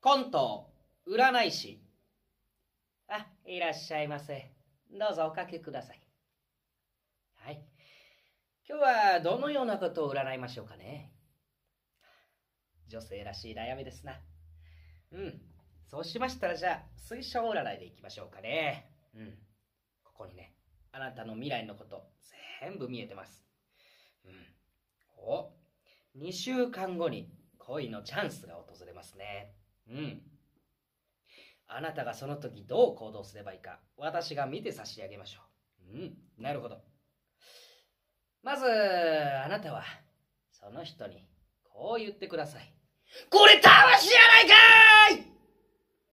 コント占い師あいらっしゃいませどうぞおかけくださいはい今日はどのようなことを占いましょうかね女性らしい悩みですなうんそうしましたらじゃあ水晶占いでいきましょうかねうんここにねあなたの未来のこと全部見えてますうんお2週間後に恋のチャンスが訪れますねうん。あなたがその時どう行動すればいいか、私が見て差し上げましょう。うん、なるほど。まず、あなたは、その人に、こう言ってください。これだ